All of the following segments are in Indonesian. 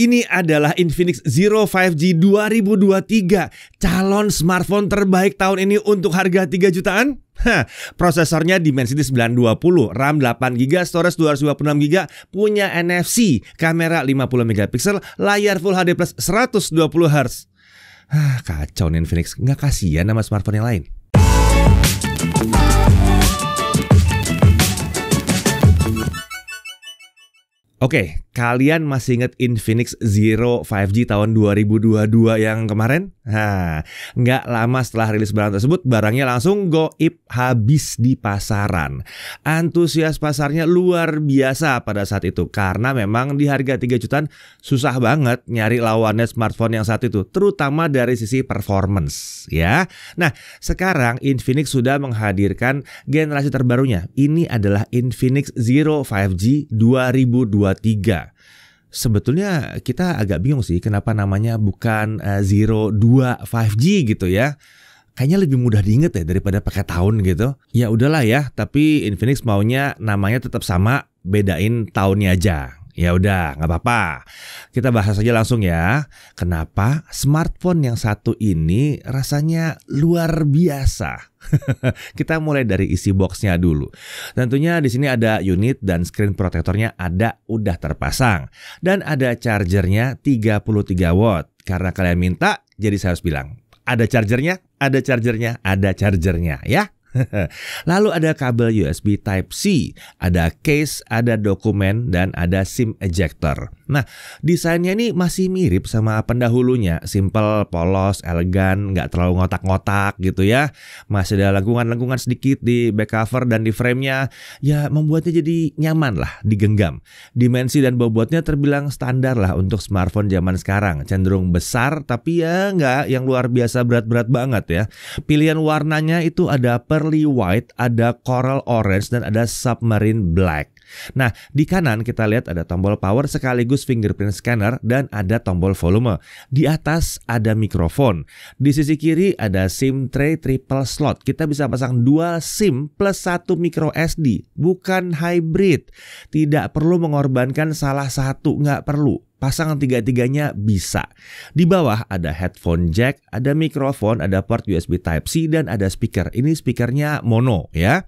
Ini adalah Infinix Zero 5G 2023, calon smartphone terbaik tahun ini untuk harga 3 jutaan? Hah, prosesornya Dimensity 920, RAM 8GB, storage 256GB, punya NFC, kamera 50MP, layar Full HD Plus 120Hz. Hah, kacau nih Infinix, nggak kasihan sama smartphone yang lain. Oke, okay, kalian masih ingat Infinix Zero 5G tahun 2022 yang kemarin? Hah, nggak lama setelah rilis barang tersebut, barangnya langsung goib habis di pasaran. Antusias pasarnya luar biasa pada saat itu, karena memang di harga 3 jutaan susah banget nyari lawannya smartphone yang saat itu, terutama dari sisi performance. ya. Nah, sekarang Infinix sudah menghadirkan generasi terbarunya. Ini adalah Infinix Zero 5G 2022 023. Sebetulnya kita agak bingung sih kenapa namanya bukan uh, dua 5G gitu ya kayaknya lebih mudah diinget ya daripada pakai tahun gitu. Ya udahlah ya, tapi Infinix maunya namanya tetap sama, bedain tahunnya aja. Ya udah, nggak apa-apa. Kita bahas aja langsung ya. Kenapa smartphone yang satu ini rasanya luar biasa? kita mulai dari isi boxnya dulu. Tentunya di sini ada unit dan screen protektornya ada udah terpasang dan ada chargernya 33 watt. Karena kalian minta, jadi saya harus bilang ada chargernya, ada chargernya, ada chargernya ya. Lalu ada kabel USB Type-C, ada case, ada dokumen, dan ada SIM ejector. Nah, desainnya ini masih mirip sama pendahulunya, simple, polos, elegan, nggak terlalu ngotak-ngotak gitu ya. Masih ada lengkungan-lengkungan sedikit di back cover dan di framenya, ya membuatnya jadi nyaman lah, digenggam. Dimensi dan bobotnya terbilang standar lah untuk smartphone zaman sekarang, cenderung besar tapi ya nggak yang luar biasa berat-berat banget ya. Pilihan warnanya itu ada pearly white, ada coral orange, dan ada submarine black. Nah, di kanan kita lihat ada tombol power sekaligus fingerprint scanner dan ada tombol volume. Di atas ada mikrofon. Di sisi kiri ada SIM tray triple slot. Kita bisa pasang dua SIM plus satu micro SD, bukan hybrid. Tidak perlu mengorbankan salah satu, nggak perlu Pasangan tiga-tiganya bisa. Di bawah ada headphone jack, ada mikrofon, ada port USB Type-C, dan ada speaker. Ini speakernya mono ya.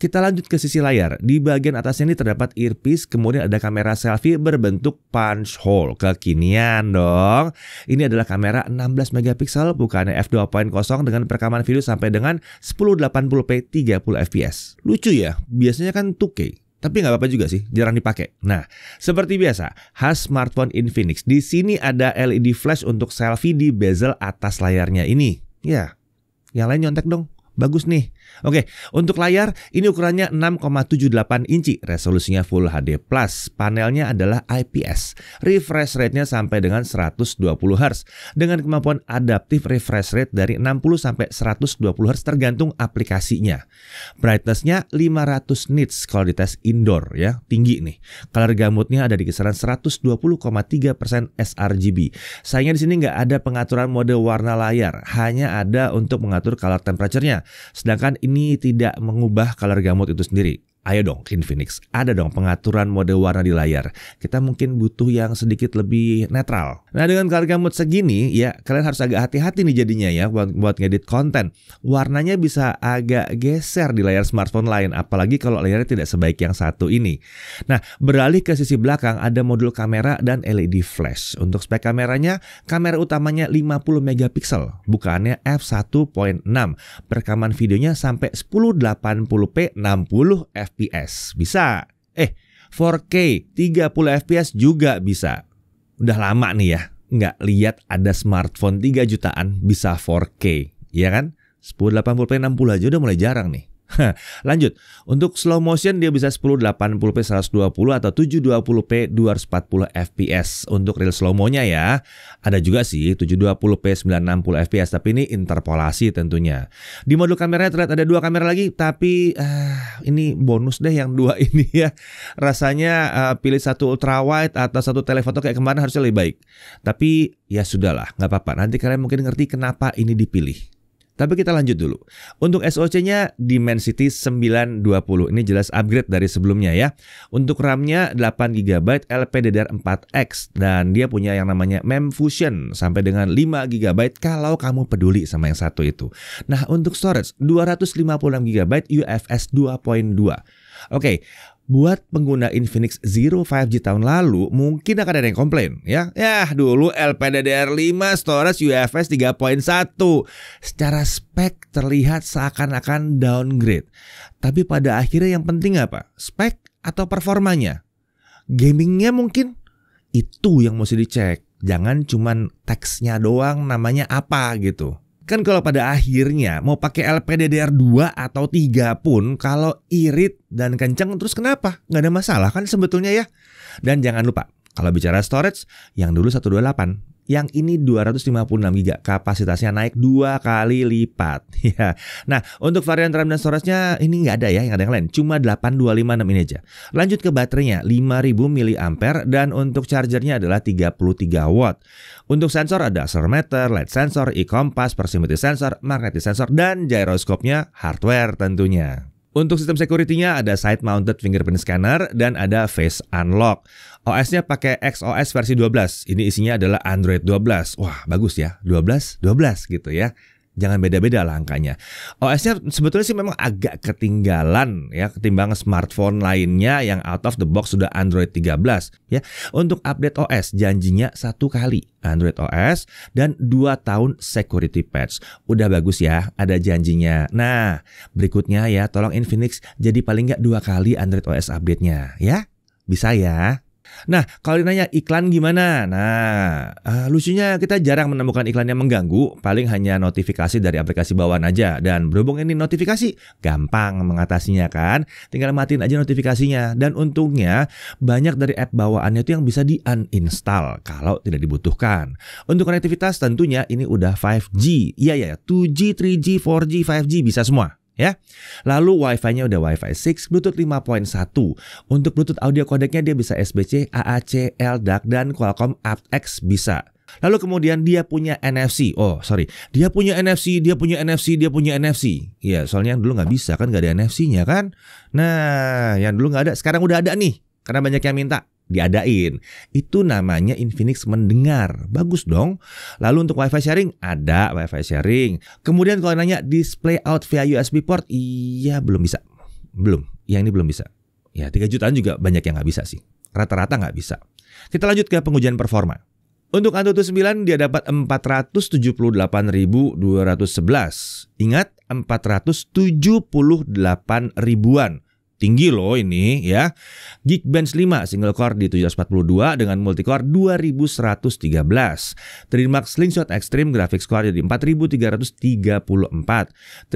Kita lanjut ke sisi layar. Di bagian atasnya ini terdapat earpiece, kemudian ada kamera selfie berbentuk punch hole. Kekinian dong. Ini adalah kamera 16 megapiksel, bukannya f2.0 dengan perekaman video sampai dengan 1080p 30 fps. Lucu ya, biasanya kan 2K. Tapi nggak apa-apa juga sih, jarang dipakai. Nah, seperti biasa, khas smartphone Infinix, di sini ada LED flash untuk selfie di bezel atas layarnya ini. Ya, yang lain nyontek dong. Bagus nih. Oke, untuk layar ini ukurannya 6,78 inci, resolusinya Full HD+, Plus panelnya adalah IPS, refresh rate-nya sampai dengan 120 Hz, dengan kemampuan adaptif refresh rate dari 60 sampai 120 Hz tergantung aplikasinya. Brightness-nya 500 nits kalau dites indoor ya, tinggi nih. Color gamutnya ada di kisaran 120,3% sRGB. Sayangnya di sini nggak ada pengaturan mode warna layar, hanya ada untuk mengatur color temperature-nya. Sedangkan ini tidak mengubah color gamut itu sendiri. Ayo dong, Clean Phoenix. Ada dong pengaturan mode warna di layar. Kita mungkin butuh yang sedikit lebih netral. Nah, dengan harga mode segini, ya kalian harus agak hati-hati nih jadinya ya buat, buat ngedit konten. Warnanya bisa agak geser di layar smartphone lain, apalagi kalau layarnya tidak sebaik yang satu ini. Nah, beralih ke sisi belakang ada modul kamera dan LED flash. Untuk spek kameranya, kamera utamanya 50 megapiksel, bukannya f1.6. Perekaman videonya sampai 1080p 60 fps fps bisa. Eh, 4K 30 fps juga bisa. Udah lama nih ya, nggak lihat ada smartphone 3 jutaan bisa 4K, ya kan? 1080p 60 aja udah mulai jarang nih. Lanjut, untuk slow motion dia bisa 1080p 120 atau 720p 240 fps untuk real slow mo-nya ya. Ada juga sih 720p 960 fps tapi ini interpolasi tentunya. Di modul kameranya terlihat ada dua kamera lagi tapi uh, ini bonus deh yang dua ini ya. Rasanya uh, pilih satu ultra wide atau satu telefoto kayak kemarin harusnya lebih baik. Tapi ya sudahlah, nggak apa-apa. Nanti kalian mungkin ngerti kenapa ini dipilih. Tapi kita lanjut dulu. Untuk SoC-nya Dimensity 920. Ini jelas upgrade dari sebelumnya ya. Untuk RAM-nya 8GB LPDDR4X. Dan dia punya yang namanya MemFusion sampai dengan 5GB kalau kamu peduli sama yang satu itu. Nah untuk storage 256GB UFS 2.2. Oke, okay, buat pengguna Infinix Zero 5G tahun lalu mungkin akan ada yang komplain ya. ya dulu LPDDR5 storage UFS 3.1 secara spek terlihat seakan-akan downgrade. Tapi pada akhirnya yang penting apa? Spek atau performanya? Gamingnya mungkin? Itu yang mesti dicek. Jangan cuman teksnya doang namanya apa gitu. Kan kalau pada akhirnya mau pakai LPDDR2 atau 3 pun kalau irit dan kenceng terus kenapa? Nggak ada masalah kan sebetulnya ya. Dan jangan lupa kalau bicara storage yang dulu 128 yang ini 256 GB, kapasitasnya naik dua kali lipat. Ya. Nah, untuk varian RAM dan storage-nya ini nggak ada ya, yang ada yang lain. Cuma 8256 ini aja. Lanjut ke baterainya, 5000 mAh dan untuk chargernya adalah 33 watt. Untuk sensor ada accelerometer, light sensor, e-compass, proximity sensor, magnetic sensor, dan gyroscope-nya hardware tentunya. Untuk sistem security-nya ada side mounted fingerprint scanner dan ada face unlock. OS-nya pakai XOS versi 12. Ini isinya adalah Android 12. Wah, bagus ya. 12 12 gitu ya jangan beda-beda lah angkanya. OS-nya sebetulnya sih memang agak ketinggalan ya ketimbang smartphone lainnya yang out of the box sudah Android 13 ya. Untuk update OS janjinya satu kali Android OS dan 2 tahun security patch. Udah bagus ya, ada janjinya. Nah, berikutnya ya tolong Infinix jadi paling nggak dua kali Android OS update-nya ya. Bisa ya. Nah, kalau ditanya iklan gimana? Nah, uh, lucunya kita jarang menemukan iklan yang mengganggu, paling hanya notifikasi dari aplikasi bawaan aja. Dan berhubung ini notifikasi, gampang mengatasinya kan? Tinggal matiin aja notifikasinya. Dan untungnya, banyak dari app bawaannya itu yang bisa di-uninstall kalau tidak dibutuhkan. Untuk konektivitas tentunya ini udah 5G. Iya ya, 2G, 3G, 4G, 5G bisa semua ya. Lalu Wi-Fi-nya udah Wi-Fi 6, Bluetooth 5.1. Untuk Bluetooth audio codecnya dia bisa SBC, AAC, LDAC, dan Qualcomm aptX bisa. Lalu kemudian dia punya NFC. Oh, sorry. Dia punya NFC, dia punya NFC, dia punya NFC. Iya, soalnya yang dulu nggak bisa kan, nggak ada NFC-nya kan. Nah, yang dulu nggak ada, sekarang udah ada nih. Karena banyak yang minta diadain. Itu namanya Infinix mendengar. Bagus dong. Lalu untuk WiFi sharing ada WiFi sharing. Kemudian kalau nanya display out via USB port, iya belum bisa. Belum. Yang ini belum bisa. Ya 3 jutaan juga banyak yang nggak bisa sih. Rata-rata nggak bisa. Kita lanjut ke pengujian performa. Untuk Antutu 9 dia dapat 478.211. Ingat 478 ribuan Tinggi loh ini ya. Geekbench 5 single core di 742 dengan multi tiga 2113. Trademark Slingshot Extreme graphics core jadi 4334.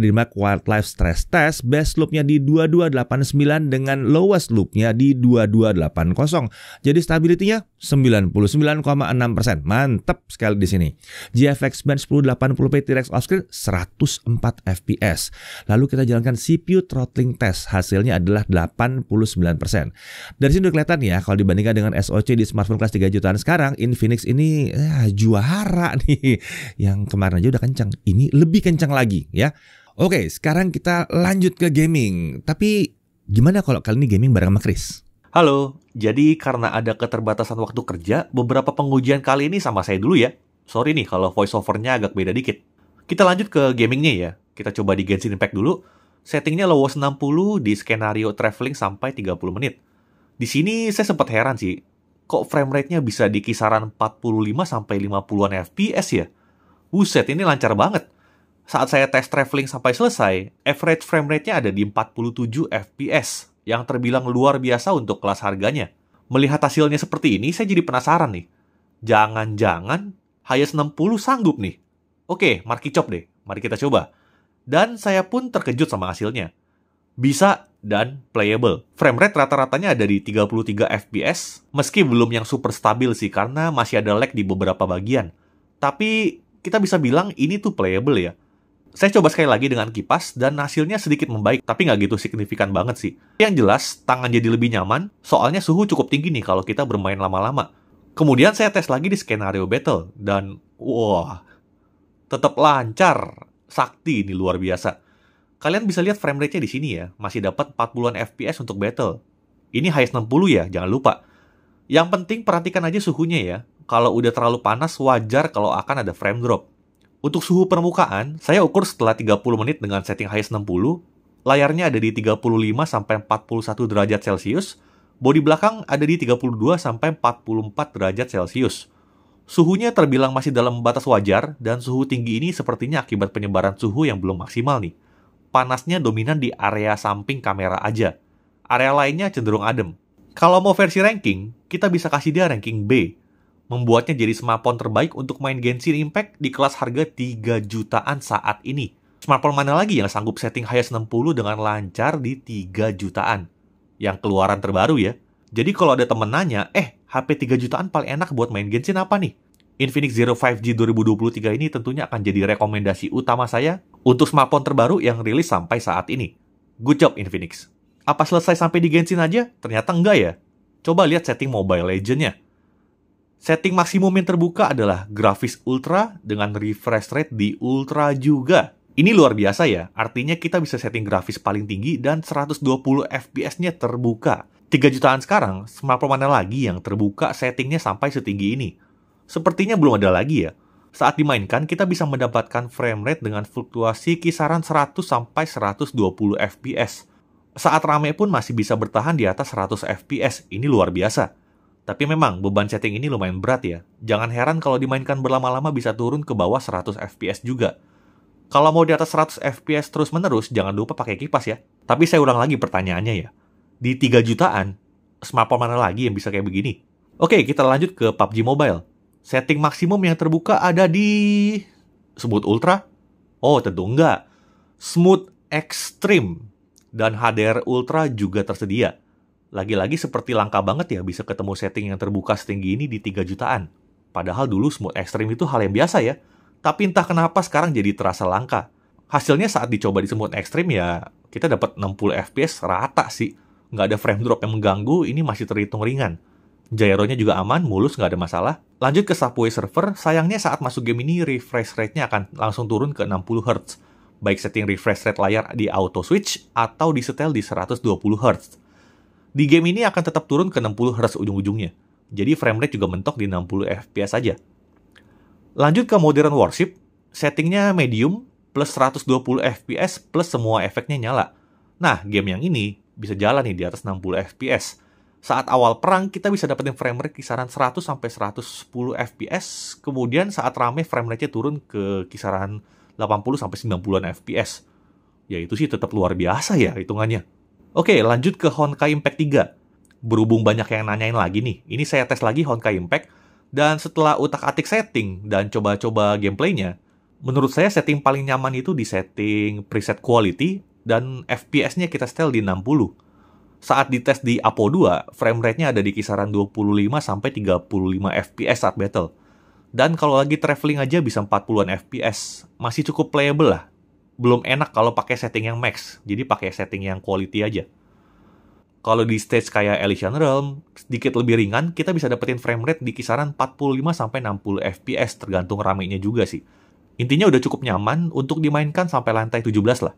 Quad Wildlife Stress Test best loopnya di 2289 dengan lowest loopnya di 2280. Jadi stabilitasnya 99,6%. Mantap sekali di sini. GFX Band 1080p T-Rex off-screen 104 fps. Lalu kita jalankan CPU throttling test. Hasilnya adalah 89%. Dari sini udah kelihatan ya kalau dibandingkan dengan SoC di smartphone kelas 3 jutaan sekarang, Infinix ini eh, juara nih. Yang kemarin aja udah kencang. Ini lebih kencang lagi ya. Oke, sekarang kita lanjut ke gaming. Tapi gimana kalau kali ini gaming bareng sama Chris? Halo, jadi karena ada keterbatasan waktu kerja, beberapa pengujian kali ini sama saya dulu ya. Sorry nih kalau voiceovernya agak beda dikit. Kita lanjut ke gamingnya ya. Kita coba di Genshin Impact dulu. Settingnya lowest 60 di skenario traveling sampai 30 menit. Di sini saya sempat heran sih, kok frame rate-nya bisa di kisaran 45 sampai 50-an FPS ya? Buset, ini lancar banget. Saat saya tes traveling sampai selesai, average frame rate-nya ada di 47 FPS yang terbilang luar biasa untuk kelas harganya. Melihat hasilnya seperti ini, saya jadi penasaran nih. Jangan-jangan Hayas 60 sanggup nih. Oke, Marki Chop deh. Mari kita coba. Dan saya pun terkejut sama hasilnya. Bisa dan playable. Frame rate rata-ratanya ada di 33 fps, meski belum yang super stabil sih karena masih ada lag di beberapa bagian. Tapi kita bisa bilang ini tuh playable ya. Saya coba sekali lagi dengan kipas dan hasilnya sedikit membaik, tapi nggak gitu signifikan banget sih. Yang jelas, tangan jadi lebih nyaman, soalnya suhu cukup tinggi nih kalau kita bermain lama-lama. Kemudian saya tes lagi di skenario battle, dan wah, wow, tetap lancar. Sakti ini luar biasa. Kalian bisa lihat frame rate-nya di sini ya, masih dapat 40-an FPS untuk battle. Ini highest 60 ya, jangan lupa. Yang penting perhatikan aja suhunya ya. Kalau udah terlalu panas, wajar kalau akan ada frame drop. Untuk suhu permukaan, saya ukur setelah 30 menit dengan setting high 60, layarnya ada di 35 41 derajat Celcius, bodi belakang ada di 32 44 derajat Celcius. Suhunya terbilang masih dalam batas wajar dan suhu tinggi ini sepertinya akibat penyebaran suhu yang belum maksimal nih. Panasnya dominan di area samping kamera aja. Area lainnya cenderung adem. Kalau mau versi ranking, kita bisa kasih dia ranking B membuatnya jadi smartphone terbaik untuk main Genshin Impact di kelas harga 3 jutaan saat ini. Smartphone mana lagi yang sanggup setting highest 60 dengan lancar di 3 jutaan? Yang keluaran terbaru ya. Jadi kalau ada temen nanya, eh HP 3 jutaan paling enak buat main Genshin apa nih? Infinix Zero 5G 2023 ini tentunya akan jadi rekomendasi utama saya untuk smartphone terbaru yang rilis sampai saat ini. Good job Infinix. Apa selesai sampai di Genshin aja? Ternyata enggak ya. Coba lihat setting Mobile Legends-nya Setting maksimum yang terbuka adalah grafis ultra dengan refresh rate di ultra juga. Ini luar biasa ya, artinya kita bisa setting grafis paling tinggi dan 120 fps-nya terbuka. 3 jutaan sekarang, smartphone mana lagi yang terbuka settingnya sampai setinggi ini? Sepertinya belum ada lagi ya. Saat dimainkan, kita bisa mendapatkan frame rate dengan fluktuasi kisaran 100 sampai 120 fps. Saat rame pun masih bisa bertahan di atas 100 fps, ini luar biasa. Tapi memang beban setting ini lumayan berat ya. Jangan heran kalau dimainkan berlama-lama bisa turun ke bawah 100 FPS juga. Kalau mau di atas 100 FPS terus-menerus, jangan lupa pakai kipas ya. Tapi saya ulang lagi pertanyaannya ya. Di 3 jutaan, smartphone mana lagi yang bisa kayak begini? Oke, kita lanjut ke PUBG Mobile. Setting maksimum yang terbuka ada di... Sebut Ultra? Oh, tentu enggak. Smooth Extreme dan HDR Ultra juga tersedia. Lagi-lagi seperti langka banget ya bisa ketemu setting yang terbuka setinggi ini di 3 jutaan. Padahal dulu smooth extreme itu hal yang biasa ya. Tapi entah kenapa sekarang jadi terasa langka. Hasilnya saat dicoba di smooth extreme ya kita dapat 60 fps rata sih. Nggak ada frame drop yang mengganggu, ini masih terhitung ringan. Gyro-nya juga aman, mulus, nggak ada masalah. Lanjut ke Subway server. sayangnya saat masuk game ini refresh rate-nya akan langsung turun ke 60 Hz. Baik setting refresh rate layar di auto switch atau di setel di 120 Hz di game ini akan tetap turun ke 60 Hz ujung-ujungnya, jadi frame rate juga mentok di 60 fps saja. Lanjut ke Modern Warship, settingnya medium plus 120 fps plus semua efeknya nyala. Nah, game yang ini bisa jalan nih di atas 60 fps. Saat awal perang kita bisa dapetin frame rate kisaran 100 sampai 110 fps, kemudian saat rame frame rate-nya turun ke kisaran 80 sampai 90-an fps. Ya itu sih tetap luar biasa ya hitungannya. Oke, lanjut ke Honkai Impact 3. Berhubung banyak yang nanyain lagi nih, ini saya tes lagi Honkai Impact, dan setelah utak-atik setting dan coba-coba gameplaynya, menurut saya setting paling nyaman itu di setting preset quality dan FPS-nya kita setel di 60. Saat dites di Apo 2, frame rate-nya ada di kisaran 25 35 FPS saat battle. Dan kalau lagi traveling aja bisa 40-an FPS, masih cukup playable lah belum enak kalau pakai setting yang max. Jadi pakai setting yang quality aja. Kalau di stage kayak Elysian Realm, sedikit lebih ringan, kita bisa dapetin frame rate di kisaran 45 sampai 60 FPS tergantung ramenya juga sih. Intinya udah cukup nyaman untuk dimainkan sampai lantai 17 lah.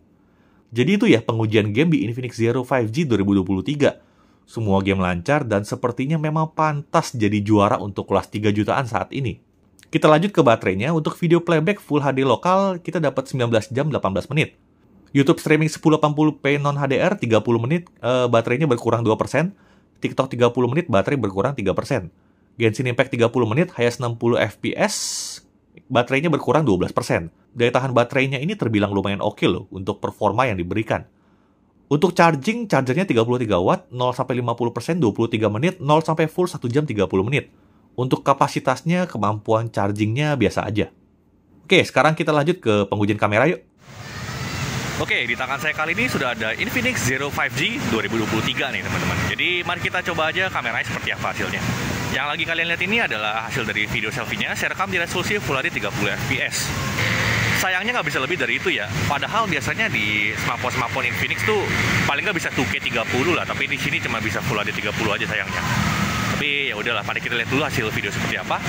Jadi itu ya pengujian game di Infinix Zero 5G 2023. Semua game lancar dan sepertinya memang pantas jadi juara untuk kelas 3 jutaan saat ini. Kita lanjut ke baterainya, untuk video playback Full HD lokal kita dapat 19 jam 18 menit. YouTube streaming 1080p non HDR 30 menit eh, baterainya berkurang 2%, TikTok 30 menit baterai berkurang 3%. Genshin Impact 30 menit highest 60 fps baterainya berkurang 12%. Daya tahan baterainya ini terbilang lumayan oke okay loh untuk performa yang diberikan. Untuk charging, chargernya 33 watt, 0 50% 23 menit, 0 full 1 jam 30 menit. Untuk kapasitasnya, kemampuan chargingnya biasa aja. Oke, sekarang kita lanjut ke pengujian kamera yuk. Oke, di tangan saya kali ini sudah ada Infinix Zero 5G 2023 nih teman-teman. Jadi mari kita coba aja kamera seperti apa hasilnya. Yang lagi kalian lihat ini adalah hasil dari video selfie-nya, saya rekam di resolusi Full HD 30 fps. Sayangnya nggak bisa lebih dari itu ya, padahal biasanya di smartphone-smartphone Infinix tuh paling nggak bisa 2K 30 lah, tapi di sini cuma bisa Full HD 30 aja sayangnya tapi ya udahlah mari kita lihat dulu hasil video seperti apa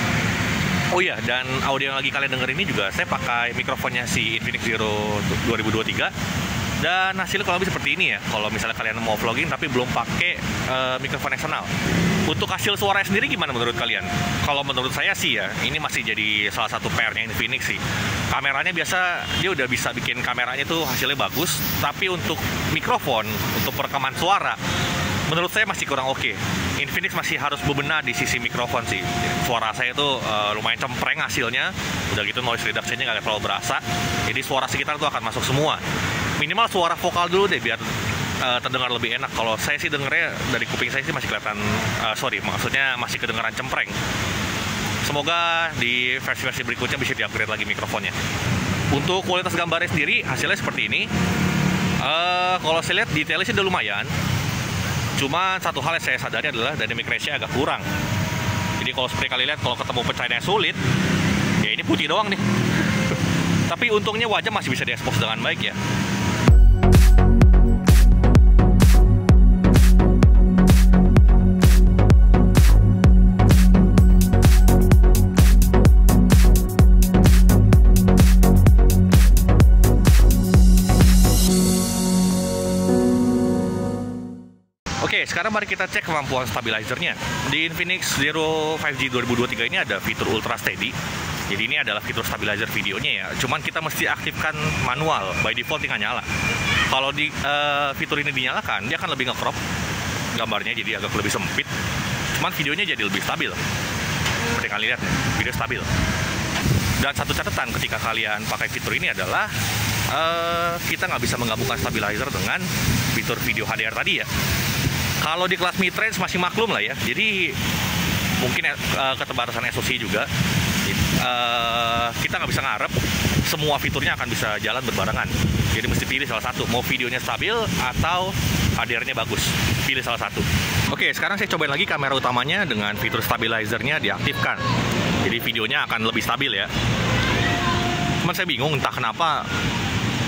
Oh iya, dan audio yang lagi kalian denger ini juga saya pakai mikrofonnya si Infinix Zero 2023 dan hasilnya kalau lebih seperti ini ya kalau misalnya kalian mau vlogging tapi belum pakai uh, mikrofon eksternal untuk hasil suaranya sendiri gimana menurut kalian kalau menurut saya sih ya ini masih jadi salah satu PR-nya Infinix sih kameranya biasa dia udah bisa bikin kameranya tuh hasilnya bagus tapi untuk mikrofon untuk perekaman suara menurut saya masih kurang oke. Okay. Infinix masih harus bebenah di sisi mikrofon sih. Suara saya itu uh, eh, lumayan cempreng hasilnya. Udah gitu noise reduction-nya nggak terlalu berasa. Jadi suara sekitar itu akan masuk semua. Minimal suara vokal dulu deh biar uh, terdengar lebih enak. Kalau saya sih dengernya dari kuping saya sih masih kelihatan uh, sorry, maksudnya masih kedengaran cempreng. Semoga di versi-versi berikutnya bisa diupgrade lagi mikrofonnya. Untuk kualitas gambarnya sendiri hasilnya seperti ini. Uh, kalau saya lihat detailnya sih udah lumayan, Cuma satu hal yang saya sadari adalah dynamic range-nya agak kurang. Jadi kalau seperti kali lihat kalau ketemu pencahayaan yang sulit, ya ini putih doang nih. Tapi untungnya wajah masih bisa diekspos dengan baik ya. sekarang mari kita cek kemampuan stabilizernya. Di Infinix Zero 5G 2023 ini ada fitur Ultra Steady. Jadi ini adalah fitur stabilizer videonya ya. Cuman kita mesti aktifkan manual, by default tinggal nyala. Kalau di uh, fitur ini dinyalakan, dia akan lebih ngecrop gambarnya jadi agak lebih sempit. Cuman videonya jadi lebih stabil. Seperti kalian lihat, video stabil. Dan satu catatan ketika kalian pakai fitur ini adalah uh, kita nggak bisa menggabungkan stabilizer dengan fitur video HDR tadi ya kalau di kelas mid range masih maklum lah ya jadi mungkin uh, keterbatasan SoC juga uh, kita nggak bisa ngarep semua fiturnya akan bisa jalan berbarengan jadi mesti pilih salah satu mau videonya stabil atau HDR-nya bagus pilih salah satu oke sekarang saya cobain lagi kamera utamanya dengan fitur stabilizernya diaktifkan jadi videonya akan lebih stabil ya cuman saya bingung entah kenapa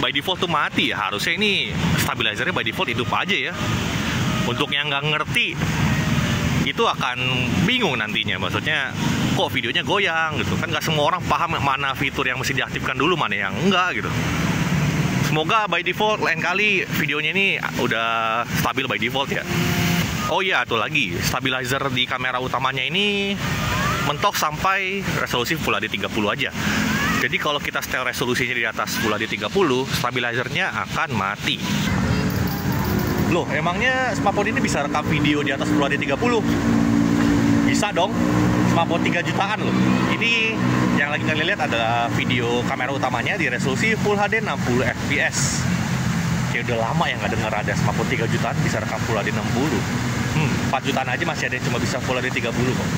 by default tuh mati ya harusnya ini stabilizernya by default hidup aja ya untuk yang nggak ngerti itu akan bingung nantinya maksudnya kok videonya goyang gitu kan nggak semua orang paham mana fitur yang mesti diaktifkan dulu mana yang enggak gitu semoga by default lain kali videonya ini udah stabil by default ya oh iya tuh lagi stabilizer di kamera utamanya ini mentok sampai resolusi Full HD 30 aja jadi kalau kita setel resolusinya di atas Full HD 30 stabilizernya akan mati Loh, emangnya smartphone ini bisa rekam video di atas Full HD 30? Bisa dong. Smartphone 3 jutaan loh. Ini yang lagi kalian lihat adalah video kamera utamanya di resolusi Full HD 60 fps. Kayak udah lama ya nggak denger ada smartphone 3 jutaan bisa rekam Full HD 60. Hmm, 4 jutaan aja masih ada yang cuma bisa Full HD 30 kok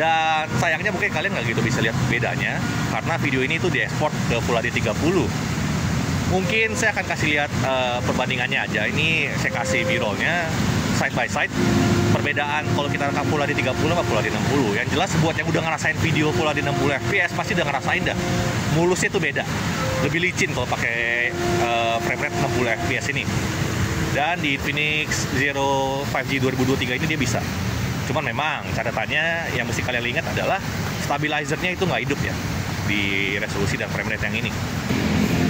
dan sayangnya mungkin kalian nggak gitu bisa lihat bedanya karena video ini tuh diekspor ke Full HD 30 mungkin saya akan kasih lihat uh, perbandingannya aja ini saya kasih birolnya side by side perbedaan kalau kita rekam Full di 30 sama pula di 60 yang jelas buat yang udah ngerasain video pula di 60 fps pasti udah ngerasain dah mulusnya tuh beda lebih licin kalau pakai uh, frame rate 60 fps ini dan di Phoenix Zero 5G 2023 ini dia bisa cuman memang catatannya yang mesti kalian ingat adalah stabilizernya itu nggak hidup ya di resolusi dan frame rate yang ini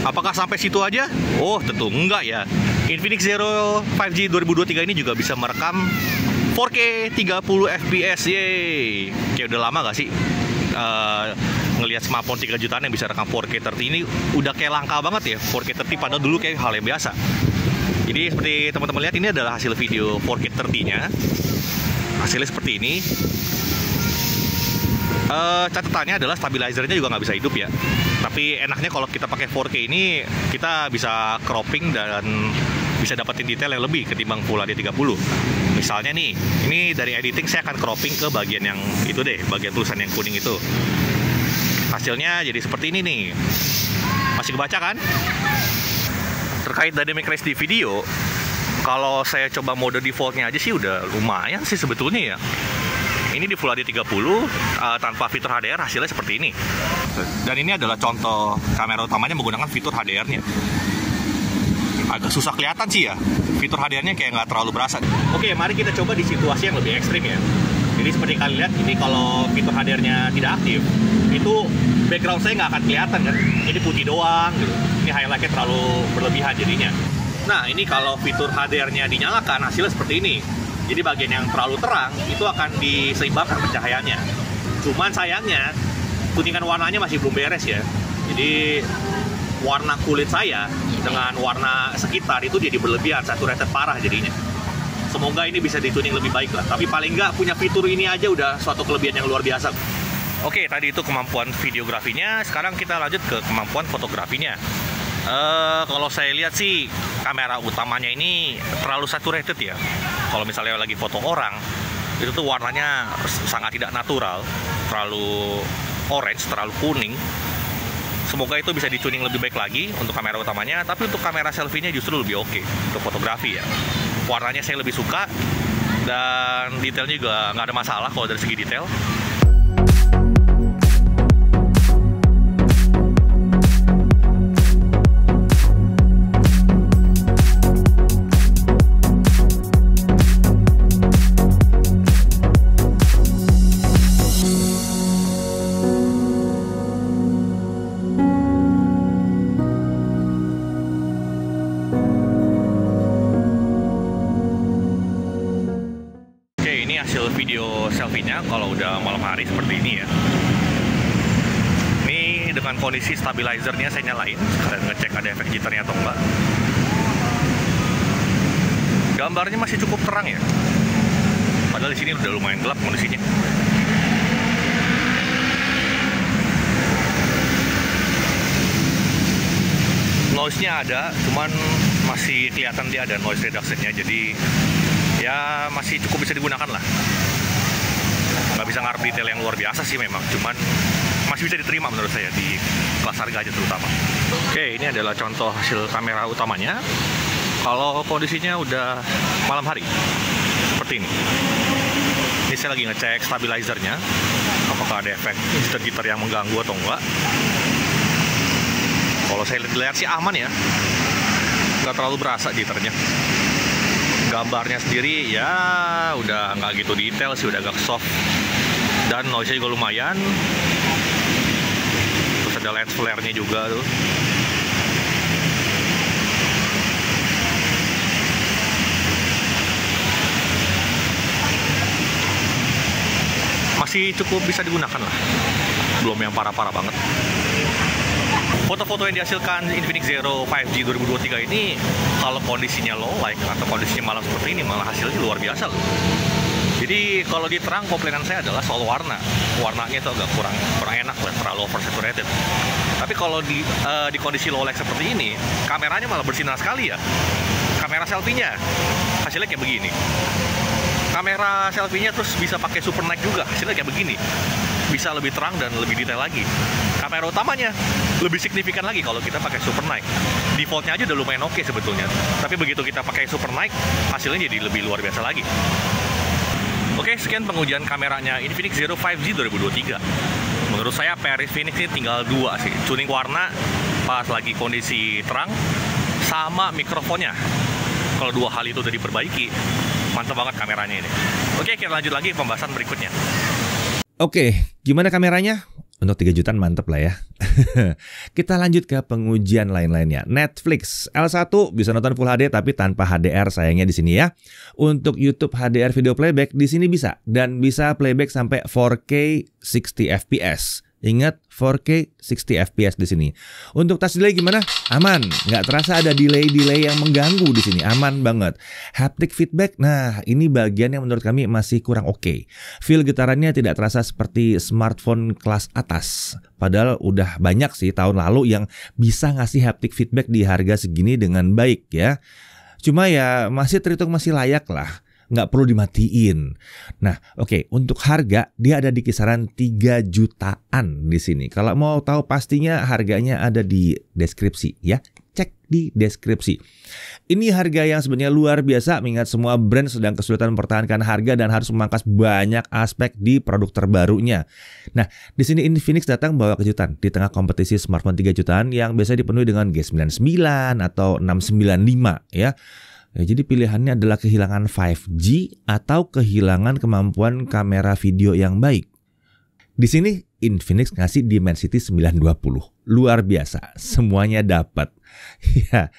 Apakah sampai situ aja? Oh, tentu enggak ya. Infinix Zero 5G 2023 ini juga bisa merekam 4K 30 fps. Yeay. Kayak udah lama gak sih? Uh, ngelihat smartphone 3 jutaan yang bisa rekam 4K 30 ini udah kayak langka banget ya 4K 30 padahal dulu kayak hal yang biasa jadi seperti teman-teman lihat ini adalah hasil video 4K 30 nya hasilnya seperti ini Uh, catatannya adalah stabilizernya juga nggak bisa hidup ya. Tapi enaknya kalau kita pakai 4K ini kita bisa cropping dan bisa dapetin detail yang lebih ketimbang Full HD 30. Misalnya nih, ini dari editing saya akan cropping ke bagian yang itu deh, bagian tulisan yang kuning itu. Hasilnya jadi seperti ini nih. Masih kebaca kan? Terkait dynamic range di video, kalau saya coba mode defaultnya aja sih udah lumayan sih sebetulnya ya ini di Full HD 30 uh, tanpa fitur HDR hasilnya seperti ini. Dan ini adalah contoh kamera utamanya menggunakan fitur HDR-nya. Agak susah kelihatan sih ya, fitur HDR-nya kayak nggak terlalu berasa. Oke, mari kita coba di situasi yang lebih ekstrim ya. Jadi seperti kalian lihat ini kalau fitur HDR-nya tidak aktif, itu background saya nggak akan kelihatan kan. Ini putih doang gitu. Ini highlight-nya terlalu berlebihan jadinya. Nah, ini kalau fitur HDR-nya dinyalakan, hasilnya seperti ini. Jadi bagian yang terlalu terang itu akan diseimbangkan pencahayaannya. Cuman sayangnya kuningan warnanya masih belum beres ya. Jadi warna kulit saya dengan warna sekitar itu jadi berlebihan, Satu saturated parah jadinya. Semoga ini bisa dituning lebih baik lah. Tapi paling nggak punya fitur ini aja udah suatu kelebihan yang luar biasa. Oke, tadi itu kemampuan videografinya. Sekarang kita lanjut ke kemampuan fotografinya uh, kalau saya lihat sih kamera utamanya ini terlalu saturated ya. Kalau misalnya lagi foto orang, itu tuh warnanya sangat tidak natural, terlalu orange, terlalu kuning. Semoga itu bisa dicuning lebih baik lagi untuk kamera utamanya, tapi untuk kamera selfie-nya justru lebih oke okay, untuk fotografi ya. Warnanya saya lebih suka dan detailnya juga nggak ada masalah kalau dari segi detail. udah malam hari seperti ini ya ini dengan kondisi stabilizernya saya nyalain kalian ngecek ada efek jitternya atau enggak gambarnya masih cukup terang ya padahal di sini udah lumayan gelap kondisinya noise-nya ada, cuman masih kelihatan dia ada noise reduction-nya, jadi ya masih cukup bisa digunakan lah nggak bisa ngarep detail yang luar biasa sih memang cuman masih bisa diterima menurut saya di kelas harga aja terutama oke ini adalah contoh hasil kamera utamanya kalau kondisinya udah malam hari seperti ini ini saya lagi ngecek stabilizernya apakah ada efek gitar-gitar yang mengganggu atau enggak kalau saya lihat sih aman ya nggak terlalu berasa gitarnya gambarnya sendiri ya udah nggak gitu detail sih udah agak soft dan noise nya juga lumayan terus ada lens flare nya juga tuh masih cukup bisa digunakan lah belum yang parah-parah banget foto-foto yang dihasilkan Infinix Zero 5G 2023 ini kalau kondisinya low light atau kondisinya malam seperti ini malah hasilnya luar biasa loh. Jadi kalau di terang komplainan saya adalah soal warna. Warnanya itu agak kurang kurang enak lah, terlalu oversaturated. Tapi kalau di uh, di kondisi low light seperti ini, kameranya malah bersinar sekali ya. Kamera selfie-nya hasilnya kayak begini. Kamera selfie-nya terus bisa pakai super night juga, hasilnya kayak begini. Bisa lebih terang dan lebih detail lagi. Kamera utamanya lebih signifikan lagi kalau kita pakai Super Night. Defaultnya aja udah lumayan oke okay sebetulnya. Tapi begitu kita pakai Super Night hasilnya jadi lebih luar biasa lagi. Oke, sekian pengujian kameranya Infinix Zero 5G 2023. Menurut saya PR Phoenix ini tinggal dua sih, tuning warna pas lagi kondisi terang sama mikrofonnya. Kalau dua hal itu udah diperbaiki, mantap banget kameranya ini. Oke, kita lanjut lagi pembahasan berikutnya. Oke, gimana kameranya? Untuk 3 jutaan mantep lah ya. Kita lanjut ke pengujian lain-lainnya. Netflix L1 bisa nonton Full HD tapi tanpa HDR sayangnya di sini ya. Untuk YouTube HDR video playback di sini bisa dan bisa playback sampai 4K 60 fps. Ingat 4K 60 fps di sini. Untuk tas delay gimana? Aman, nggak terasa ada delay-delay yang mengganggu di sini. Aman banget. Haptic feedback, nah ini bagian yang menurut kami masih kurang oke. Okay. Feel getarannya tidak terasa seperti smartphone kelas atas. Padahal udah banyak sih tahun lalu yang bisa ngasih haptic feedback di harga segini dengan baik ya. Cuma ya masih terhitung masih layak lah nggak perlu dimatiin. Nah, oke, okay, untuk harga dia ada di kisaran 3 jutaan di sini. Kalau mau tahu pastinya harganya ada di deskripsi ya. Cek di deskripsi. Ini harga yang sebenarnya luar biasa mengingat semua brand sedang kesulitan mempertahankan harga dan harus memangkas banyak aspek di produk terbarunya. Nah, di sini Infinix datang bawa kejutan di tengah kompetisi smartphone 3 jutaan yang biasa dipenuhi dengan G99 atau 695 ya. Ya, jadi pilihannya adalah kehilangan 5G atau kehilangan kemampuan kamera video yang baik. Di sini Infinix ngasih Dimensity 920. Luar biasa, semuanya dapat. ya.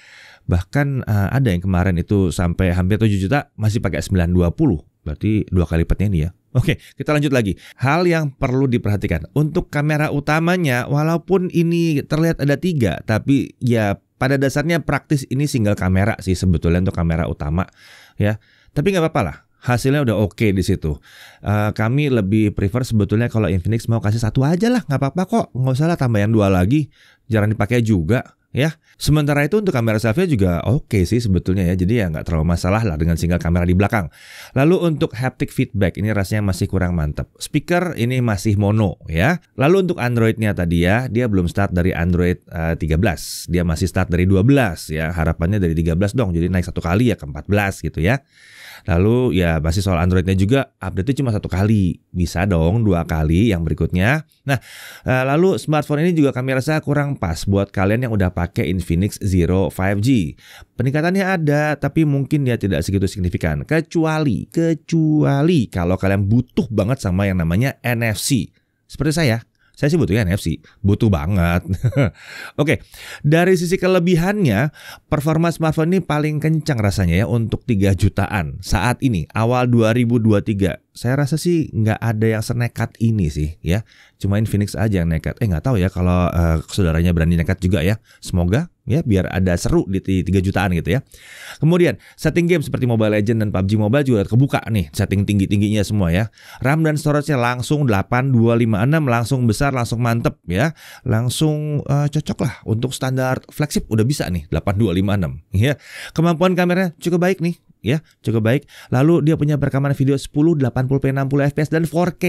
Bahkan uh, ada yang kemarin itu sampai hampir 7 juta masih pakai 920. Berarti dua kali lipatnya ini ya. Oke, kita lanjut lagi. Hal yang perlu diperhatikan untuk kamera utamanya, walaupun ini terlihat ada tiga, tapi ya pada dasarnya praktis ini single kamera sih sebetulnya untuk kamera utama ya. Tapi nggak apa-apa lah, hasilnya udah oke okay di situ. Uh, kami lebih prefer sebetulnya kalau Infinix mau kasih satu aja lah, nggak apa-apa kok, nggak usah lah tambah yang dua lagi, jarang dipakai juga ya. Sementara itu untuk kamera selfie juga oke okay sih sebetulnya ya. Jadi ya nggak terlalu masalah lah dengan single kamera di belakang. Lalu untuk haptic feedback ini rasanya masih kurang mantap. Speaker ini masih mono ya. Lalu untuk Androidnya tadi ya, dia belum start dari Android uh, eh, 13. Dia masih start dari 12 ya. Harapannya dari 13 dong. Jadi naik satu kali ya ke 14 gitu ya. Lalu ya masih soal Androidnya juga update itu cuma satu kali, bisa dong dua kali yang berikutnya. Nah eh, lalu smartphone ini juga kami rasa kurang pas buat kalian yang udah pakai Infinix Zero 5G. Peningkatannya ada tapi mungkin ya tidak segitu signifikan. Kecuali kecuali kalau kalian butuh banget sama yang namanya NFC seperti saya saya sih butuhnya NFC, butuh banget. Oke, dari sisi kelebihannya, performa smartphone ini paling kencang rasanya ya untuk 3 jutaan saat ini awal 2023 saya rasa sih nggak ada yang senekat ini sih ya. Cumain Phoenix aja yang nekat. Eh nggak tahu ya kalau uh, saudaranya berani nekat juga ya. Semoga ya biar ada seru di tiga jutaan gitu ya. Kemudian setting game seperti Mobile Legend dan PUBG Mobile juga kebuka nih setting tinggi-tingginya semua ya. RAM dan storage-nya langsung 8256 langsung besar langsung mantep ya. Langsung uh, cocok lah untuk standar flagship udah bisa nih 8256 ya. Kemampuan kameranya cukup baik nih ya cukup baik lalu dia punya perekaman video 10 80p 60 fps dan 4K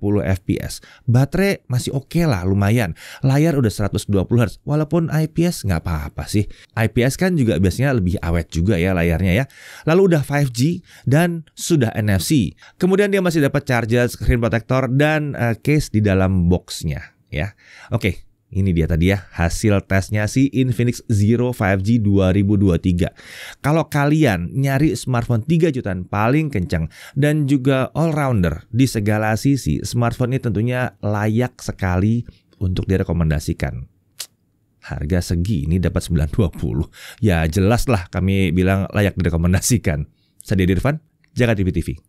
30 fps baterai masih oke okay lah lumayan layar udah 120 Hz walaupun IPS nggak apa-apa sih IPS kan juga biasanya lebih awet juga ya layarnya ya lalu udah 5G dan sudah NFC kemudian dia masih dapat charger screen protector dan uh, case di dalam boxnya ya oke okay. Ini dia tadi ya hasil tesnya si Infinix Zero 5G 2023. Kalau kalian nyari smartphone 3 jutaan paling kencang dan juga all rounder di segala sisi, smartphone ini tentunya layak sekali untuk direkomendasikan. Harga segi ini dapat 920. Ya jelas lah kami bilang layak direkomendasikan. Saya Dirvan, TV TV.